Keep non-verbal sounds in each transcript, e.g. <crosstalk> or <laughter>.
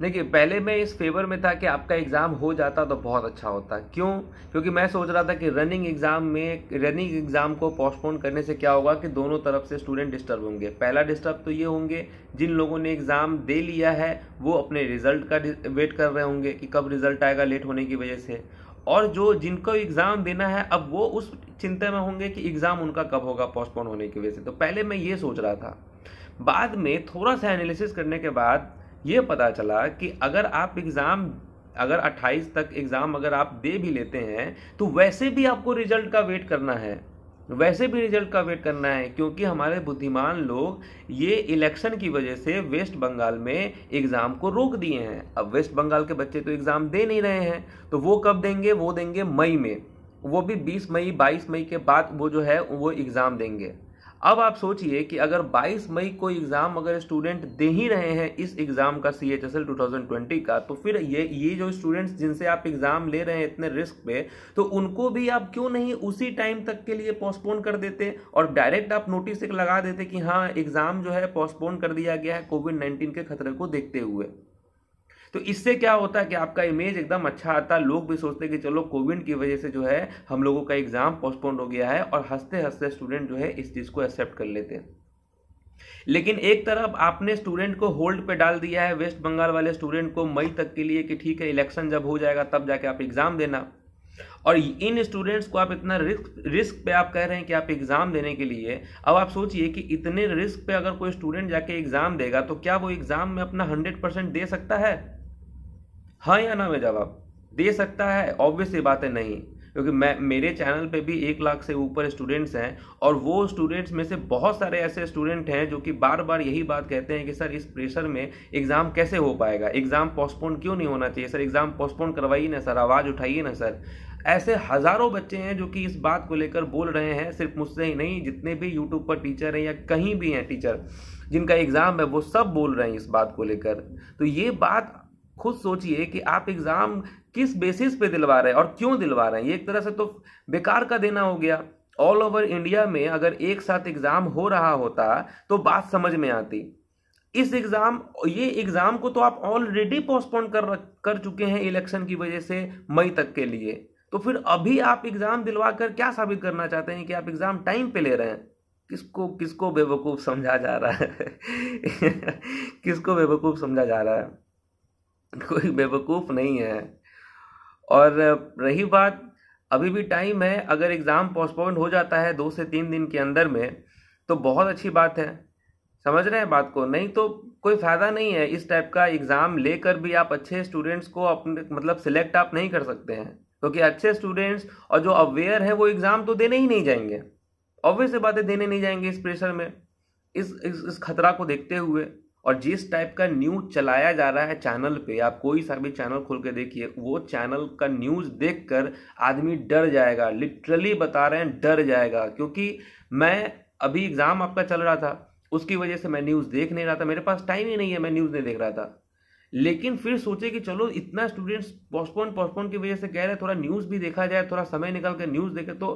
देखिए पहले मैं इस फेवर में था कि आपका एग्ज़ाम हो जाता तो बहुत अच्छा होता क्यों क्योंकि मैं सोच रहा था कि रनिंग एग्ज़ाम में रनिंग एग्ज़ाम को पोस्टपोन करने से क्या होगा कि दोनों तरफ से स्टूडेंट डिस्टर्ब होंगे पहला डिस्टर्ब तो ये होंगे जिन लोगों ने एग्ज़ाम दे लिया है वो अपने रिजल्ट का वेट कर रहे होंगे कि कब रिजल्ट आएगा लेट होने की वजह से और जो जिनको एग्ज़ाम देना है अब वो उस चिंता में होंगे कि एग्ज़ाम उनका कब होगा पोस्टपोन होने की वजह से तो पहले मैं ये सोच रहा था बाद में थोड़ा सा एनालिसिस करने के बाद ये पता चला कि अगर आप एग्ज़ाम अगर 28 तक एग्ज़ाम अगर आप दे भी लेते हैं तो वैसे भी आपको रिजल्ट का वेट करना है वैसे भी रिजल्ट का वेट करना है क्योंकि हमारे बुद्धिमान लोग ये इलेक्शन की वजह से वेस्ट बंगाल में एग्ज़ाम को रोक दिए हैं अब वेस्ट बंगाल के बच्चे तो एग्ज़ाम दे नहीं रहे हैं तो वो कब देंगे वो देंगे मई में वो भी 20 मई 22 मई के बाद वो जो है वो एग्ज़ाम देंगे अब आप सोचिए कि अगर 22 मई को एग्ज़ाम अगर स्टूडेंट दे ही रहे हैं इस एग्ज़ाम का C H S L two thousand twenty का तो फिर ये ये जो स्टूडेंट्स जिनसे आप एग्ज़ाम ले रहे हैं इतने रिस्क पे तो उनको भी आप क्यों नहीं उसी टाइम तक के लिए पोस्टपोन कर देते और डायरेक्ट आप नोटिस एक लगा देते कि हाँ एग्ज़ाम जो है पोस्टपोन कर दिया गया है कोविड नाइन्टीन के खतरे को देखते हुए तो इससे क्या होता है कि आपका इमेज एकदम अच्छा आता लोग भी सोचते हैं कि चलो कोविड की वजह से जो है हम लोगों का एग्ज़ाम पोस्टपोन हो गया है और हंसते हंसते स्टूडेंट जो है इस चीज़ को एक्सेप्ट कर लेते हैं लेकिन एक तरफ आपने स्टूडेंट को होल्ड पे डाल दिया है वेस्ट बंगाल वाले स्टूडेंट को मई तक के लिए कि ठीक है इलेक्शन जब हो जाएगा तब जाके आप एग्ज़ाम देना और इन स्टूडेंट्स को आप इतना रिस्क रिस्क पे आप कह रहे हैं कि आप एग्ज़ाम देने के लिए अब आप सोचिए कि इतने रिस्क पे अगर कोई स्टूडेंट जाके एग्ज़ाम देगा तो क्या वो एग्ज़ाम में अपना हंड्रेड परसेंट दे सकता है हाँ या ना में जवाब दे सकता है ऑब्वियस ये बात है नहीं क्योंकि मैं मेरे चैनल पे भी एक लाख से ऊपर स्टूडेंट्स हैं और वो स्टूडेंट्स में से बहुत सारे ऐसे स्टूडेंट हैं जो कि बार बार यही बात कहते हैं कि सर इस प्रेशर में एग्ज़ाम कैसे हो पाएगा एग्ज़ाम पोस्टपोन क्यों नहीं होना चाहिए सर एग्ज़ाम पोस्टपोन करवाइए ना सर आवाज़ उठाइए ना सर ऐसे हज़ारों बच्चे हैं जो कि इस बात को लेकर बोल रहे हैं सिर्फ मुझसे ही नहीं जितने भी यूट्यूब पर टीचर हैं या कहीं भी हैं टीचर जिनका एग्ज़ाम है वो सब बोल रहे हैं इस बात को लेकर तो ये बात खुद सोचिए कि आप एग्ज़ाम किस बेसिस पे दिलवा रहे हैं और क्यों दिलवा रहे हैं ये एक तरह से तो बेकार का देना हो गया ऑल ओवर इंडिया में अगर एक साथ एग्ज़ाम हो रहा होता तो बात समझ में आती इस एग्ज़ाम ये एग्ज़ाम को तो आप ऑलरेडी पोस्टपोन कर कर चुके हैं इलेक्शन की वजह से मई तक के लिए तो फिर अभी आप एग्ज़ाम दिलवा कर क्या साबित करना चाहते हैं कि आप एग्ज़ाम टाइम पे ले रहे हैं किसको किसको बेवकूफ़ समझा जा रहा है <laughs> किसको बेवकूफ़ समझा जा रहा है <laughs> कोई बेवकूफ़ नहीं है और रही बात अभी भी टाइम है अगर एग्ज़ाम पोस्टपोन हो जाता है दो से तीन दिन के अंदर में तो बहुत अच्छी बात है समझ रहे हैं बात को नहीं तो कोई फ़ायदा नहीं है इस टाइप का एग्ज़ाम लेकर भी आप अच्छे स्टूडेंट्स को अपने मतलब सिलेक्ट आप नहीं कर सकते हैं क्योंकि तो अच्छे स्टूडेंट्स और जो अवेयर हैं वो एग्ज़ाम तो देने ही नहीं जाएंगे ऑब्वियस बातें देने नहीं जाएंगे इस प्रेशर में इस इस, इस खतरा को देखते हुए और जिस टाइप का न्यूज़ चलाया जा रहा है चैनल पे आप कोई सा भी चैनल खोल के देखिए वो चैनल का न्यूज़ देखकर आदमी डर जाएगा लिटरली बता रहे हैं डर जाएगा क्योंकि मैं अभी एग्ज़ाम आपका चल रहा था उसकी वजह से मैं न्यूज़ देख नहीं रहा था मेरे पास टाइम ही नहीं है मैं न्यूज़ नहीं देख रहा था लेकिन फिर सोचे कि चलो इतना स्टूडेंट्स पोस्टपोन पोस्टपोन की वजह से कह रहे हैं थोड़ा न्यूज़ भी देखा जाए थोड़ा समय निकाल कर न्यूज़ देखे तो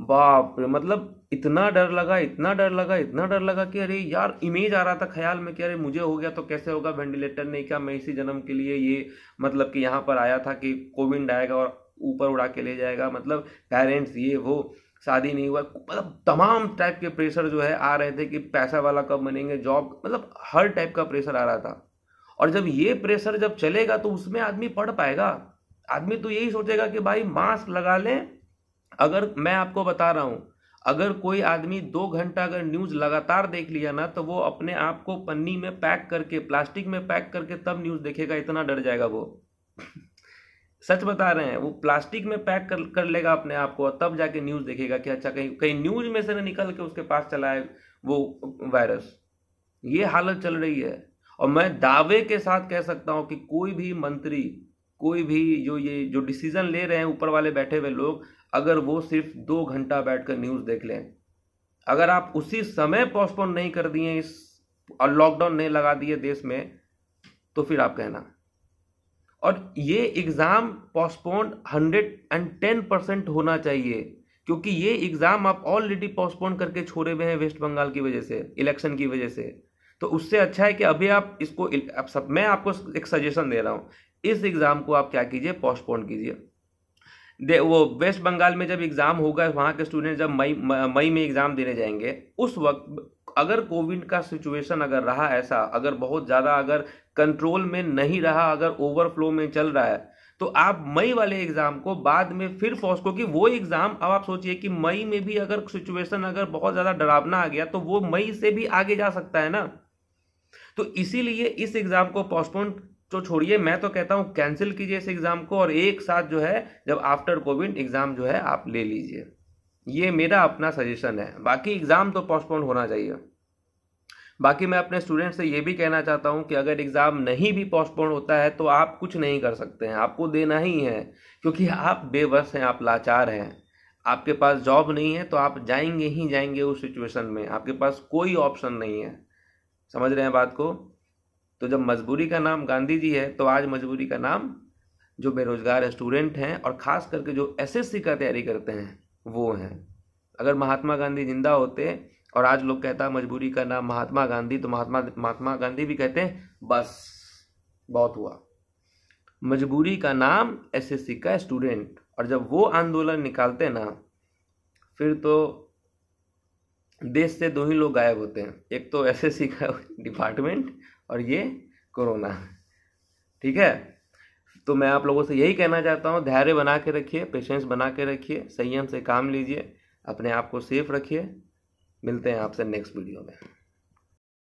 बाप रे मतलब इतना डर लगा इतना डर लगा इतना डर लगा कि अरे यार इमेज आ रहा था ख्याल में कि अरे मुझे हो गया तो कैसे होगा वेंटिलेटर नहीं क्या मैं इसी जन्म के लिए ये मतलब कि यहाँ पर आया था कि कोविड आएगा और ऊपर उड़ा के ले जाएगा मतलब पेरेंट्स ये वो शादी नहीं हुआ मतलब तमाम टाइप के प्रेशर जो है आ रहे थे कि पैसा वाला कब बनेंगे जॉब मतलब हर टाइप का प्रेशर आ रहा था और जब ये प्रेशर जब चलेगा तो उसमें आदमी पढ़ पाएगा आदमी तो यही सोचेगा कि भाई मास्क लगा लें अगर मैं आपको बता रहा हूँ अगर कोई आदमी दो घंटा अगर न्यूज़ लगातार देख लिया ना तो वो अपने आप को पन्नी में पैक करके प्लास्टिक में पैक करके तब न्यूज़ देखेगा इतना डर जाएगा वो सच बता रहे हैं वो प्लास्टिक में पैक कर कर लेगा अपने आप को और तब जाके न्यूज़ देखेगा कि अच्छा कहीं कहीं न्यूज़ में से ना निकल के उसके पास चला है वो वायरस ये हालत चल रही है और मैं दावे के साथ कह सकता हूँ कि कोई भी मंत्री कोई भी जो ये जो डिसीज़न ले रहे हैं ऊपर वाले बैठे हुए लोग अगर वो सिर्फ दो घंटा बैठकर न्यूज़ देख लें अगर आप उसी समय पोस्टपोन नहीं कर दिए इस और लॉकडाउन नहीं लगा दिए देश में तो फिर आप कहना और ये exam postpone hundred and ten percent होना चाहिए क्योंकि ये एग्ज़ाम आप ऑलरेडी पोस्टपोन करके छोड़े हुए हैं वेस्ट बंगाल की वजह से इलेक्शन की वजह से तो उससे अच्छा है कि अभी आप इसको आप सब मैं आपको एक सजेशन दे रहा हूं इस एग्ज़ाम को आप क्या कीजिए पोस्टपोन कीजिए दे वो वेस्ट बंगाल में जब एग्ज़ाम होगा वहाँ के स्टूडेंट जब मई मई में एग्ज़ाम देने जाएंगे उस वक्त अगर कोविड का सिचुएशन अगर रहा ऐसा अगर बहुत ज़्यादा अगर कंट्रोल में नहीं रहा अगर ओवरफ्लो में चल रहा है तो आप मई वाले एग्ज़ाम को बाद में फिर पहुँच क्योंकि वो एग्ज़ाम अब आप सोचिए कि मई में भी अगर सिचुएशन अगर बहुत ज़्यादा डरावना आ गया तो वो मई से भी आगे जा सकता है ना तो इसीलिए इस एग्ज़ाम को पोस्टपोन तो छोड़िए मैं तो कहता हूं कैंसिल कीजिए इस एग्ज़ाम को और एक साथ जो है जब आफ्टर कोविड एग्ज़ाम जो है आप ले लीजिए ये मेरा अपना सजेशन है बाकी एग्ज़ाम तो पोस्टपोन होना चाहिए बाकी मैं अपने स्टूडेंट से ये भी कहना चाहता हूं कि अगर एग्ज़ाम नहीं भी पोस्टपोन होता है तो आप कुछ नहीं कर सकते हैं आपको देना ही है क्योंकि आप बेबस हैं आप लाचार हैं आपके पास जॉब नहीं है तो आप जाएंगे ही जाएंगे उस सिचुएशन में आपके पास कोई ऑप्शन नहीं है समझ रहे हैं बात को तो जब मजबूरी का नाम गांधी जी है तो आज मजबूरी का नाम जो बेरोजगार स्टूडेंट हैं और ख़ास करके जो एसएससी का तैयारी करते हैं वो हैं अगर महात्मा गांधी जिंदा होते और आज लोग कहता मजबूरी का नाम महात्मा गांधी तो महात्मा महात्मा गांधी भी कहते हैं बस बहुत हुआ मजबूरी का नाम एसएससी का स्टूडेंट और जब वो आंदोलन निकालते ना फिर तो देश से दो ही लोग गायब होते हैं एक तो एस का डिपार्टमेंट <laughs> और ये कोरोना ठीक है तो मैं आप लोगों से यही कहना चाहता हूँ धैर्य बना के रखिए पेशेंस बना के रखिए संयम से काम लीजिए अपने आप को सेफ रखिए मिलते हैं आपसे नेक्स्ट वीडियो में